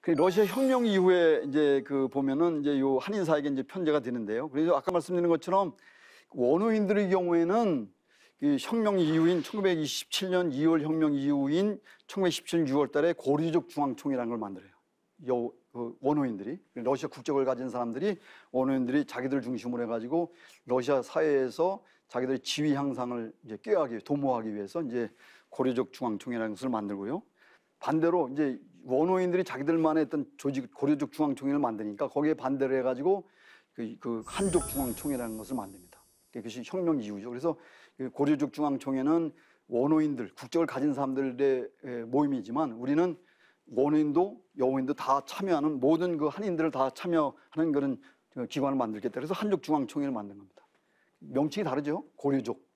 그 러시아 혁명 이후에 이제 그 보면은 이제 요 한인사에게 이제 편제가 되는데요. 그래서 아까 말씀드린 것처럼 원어인들의 경우에는 그 혁명 이후인 1927년 2월 혁명 이후인 1917년 6월 달에 고리족 중앙총이라는 걸 만들어요. 요 그 원어인들이 러시아 국적을 가진 사람들이 원어인들이 자기들 중심으로 해가지고 러시아 사회에서 자기들의 지위 향상을 이제 깨어하기 도모하기 위해서 이제 고려적 중앙총이라는 것을 만들고요. 반대로 이제 원호인들이 자기들만의 어떤 조직 고려족 중앙총회를 만드니까 거기에 반대를 해가지고 그, 그 한족 중앙총회라는 것을 만듭니다. 그것이 혁명 이후죠. 그래서 그 고려족 중앙총회는 원호인들 국적을 가진 사람들의 모임이지만 우리는 원호인도 여호인도 다 참여하는 모든 그 한인들을 다 참여하는 그런 그 기관을 만들겠다. 그래서 한족 중앙총회를 만든 겁니다. 명칭이 다르죠. 고려족.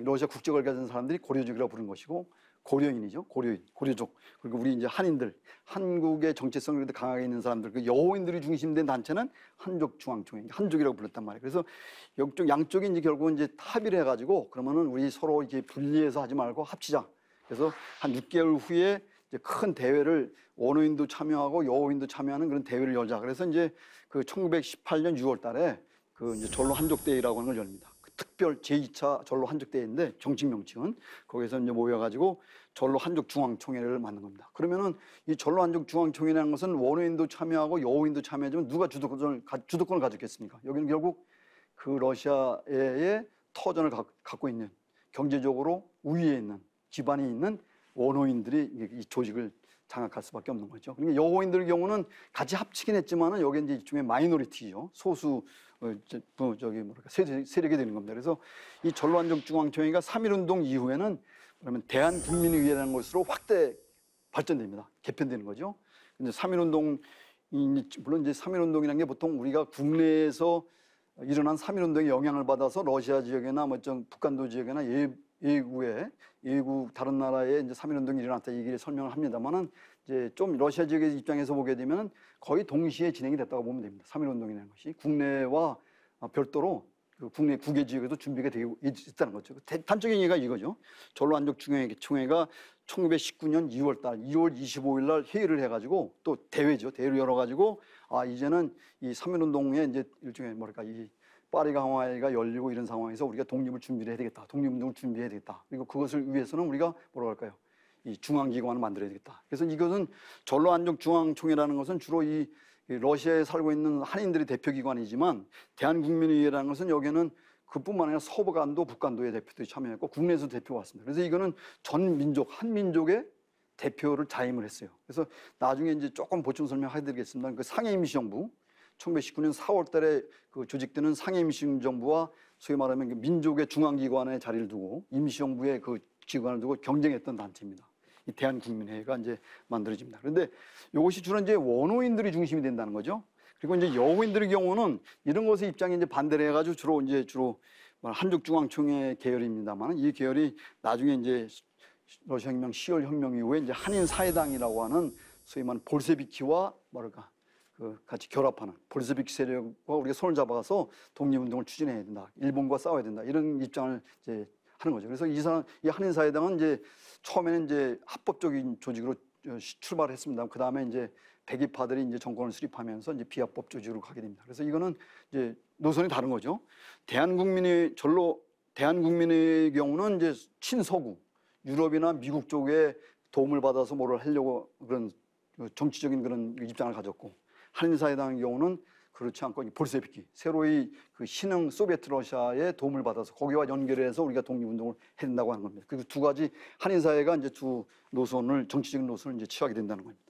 러시아 국적을 가진 사람들이 고려족이라고 부른 것이고 고려인이죠. 고려인, 고려족. 그리고 우리 이제 한인들, 한국의 정체성이 강하게 있는 사람들, 그 여호인들이 중심된 단체는 한족중앙총회, 한족이라고 불렀단 말이에요. 그래서 역쪽 양쪽이 이제 결국은 이제 합의를 해가지고 그러면은 우리 서로 이제 분리해서 하지 말고 합치자. 그래서 한 6개월 후에 이제 큰 대회를 원어인도 참여하고 여호인도 참여하는 그런 대회를 열자. 그래서 이제 그 1918년 6월 달에 그 이제 졸로 한족대회라고 하는 걸 열립니다. 특별 제2차 절로 한족 대회인데 정식 명칭은 거기서 이제 모여가지고 절로 한족 중앙총회를 만든 겁니다. 그러면은 이절로 한족 중앙총회라는 것은 원어인도 참여하고 여호인도 참여하지만 누가 주도권을 주도권을 가졌겠습니까? 여기는 결국 그 러시아의 터전을 가, 갖고 있는 경제적으로 우위에 있는 기반이 있는 원어인들이 이 조직을 장악할 수밖에 없는 거죠. 그러니까 여호인들 경우는 같이 합치긴 했지만은 여기 이제 일종의 마이너리티죠. 소수 어, 뭐 저기 뭐랄까 세력, 이 되는 겁니다. 그래서 이 전로안정 중앙총회가 3.1운동 이후에는 그러면 대한국민의회라는 것으로 확대 발전됩니다. 개편되는 거죠. 근데 3.1운동 물론 이제 3.1운동이라는 게 보통 우리가 국내에서 일어난 3.1운동의 영향을 받아서 러시아 지역이나 뭐좀 북한도 지역이나 예, 예구에 예구 다른 나라에 이제 3.1운동이 일어났다 얘기를 설명을 합니다만은 이제 좀 러시아 지역의 입장에서 보게 되면 거의 동시에 진행이 됐다고 보면 됩니다. 3.1 운동이라는 것이 국내와 아, 별도로 그 국내 국외 지역에서 준비가 되고 있다는 거죠. 단적인 얘기가 이거죠. 전로안족 중 총회가 1919년 2월 달 2월 25일 날 회의를 해 가지고 또 대회죠. 대회를 열어 가지고 아, 이제는 이3.1 운동에 이제 일종의 뭐랄까 이 파리 강화회가 열리고 이런 상황에서 우리가 독립을 준비를 해야 되겠다. 독립운동을 준비해야 되겠다. 그리고 그것을 위해서는 우리가 뭐라고 할까요? 이 중앙기관을 만들어야 되겠다. 그래서 이것은 전로안정중앙총회라는 것은 주로 이 러시아에 살고 있는 한인들의 대표기관이지만 대한국민의회라는 것은 여기는 에 그뿐만 아니라 서부 간도 북간도의 대표들이 참여했고 국내에서 대표가 왔습니다. 그래서 이거는 전 민족 한 민족의 대표를 자임을 했어요. 그래서 나중에 이제 조금 보충 설명해드리겠습니다. 그 상해임시정부 1919년 4월달에 그 조직되는 상해임시정부와 소위 말하면 그 민족의 중앙기관의 자리를 두고 임시정부의 그 기관을 두고 경쟁했던 단체입니다. 이 대한국민회의가 이제 만들어집니다. 그런데 이것이 주로 이제 원호인들이 중심이 된다는 거죠. 그리고 이제 여호인들의 경우는 이런 것에 입장이 이제 반대를 해가지고 주로 이제 주로 뭐 한족중앙총회 계열입니다만 이 계열이 나중에 이제 러시아 혁명 10월 혁명 이후에 이제 한인 사회당이라고 하는 소위 말하는 볼세비키와 뭐랄까 그 같이 결합하는 볼세비키 세력과 우리가 손을 잡아서 독립운동을 추진해야 된다, 일본과 싸워야 된다 이런 입장을 이제 하는 거죠. 그래서 이 사람, 이 한인사회당은 이제 처음에는 이제 합법적인 조직으로 어, 출발을 했습니다. 그 다음에 이제 백의파들이 이제 정권을 수립하면서 이제 비합법 조직으로 가게 됩니다. 그래서 이거는 이제 노선이 다른 거죠. 대한국민의 절로 대한국민의 경우는 이제 친서구 유럽이나 미국 쪽에 도움을 받아서 뭐를 하려고 그런 어, 정치적인 그런 입장을 가졌고 한인사회당의 경우는 그렇지 않고 볼세비키 새로이 그 신흥 소비에트 러시아의 도움을 받아서 거기와 연결해서 우리가 독립운동을 했다고 하는 겁니다. 그리고 두 가지 한인 사회가 이제 두 노선을 정치적인 노선을 이제 취하게 된다는 겁니다.